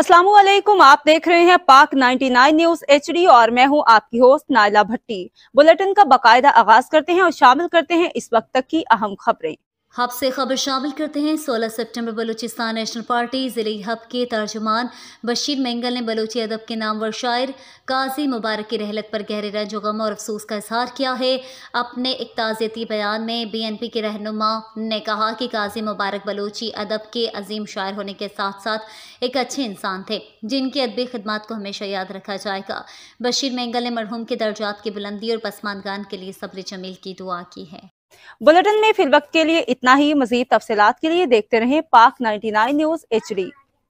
असलम आप देख रहे हैं पाक 99 न्यूज एच और मैं हूं आपकी होस्ट नायला भट्टी बुलेटिन का बकायदा आगाज करते हैं और शामिल करते हैं इस वक्त तक की अहम खबरें हब से खबर शामिल करते हैं 16 सितंबर बलूचिस्तान नेशनल पार्टी ज़िले हब के तर्जुमान बशीर मेंगल ने बलूची अदब के नाम वर शायर काजी मुबारक की रहलत पर गहरे रंजो गम और अफसोस का इजहार किया है अपने एक ताज़ियती बयान में बीएनपी के रहनुमा ने कहा कि काजी मुबारक बलूची अदब के अजीम शायर होने के साथ साथ एक अच्छे इंसान थे जिनकी अदबी खदमात को हमेशा याद रखा जाएगा बशीर मेंगल ने मरहूम के दर्जात की बुलंदी और पसमानगान के लिए सब्र जमील की दुआ की है बुलेटिन में फिल वक्त के लिए इतना ही मजीद तफसीत के लिए देखते रहे पाक 99 न्यूज एच डी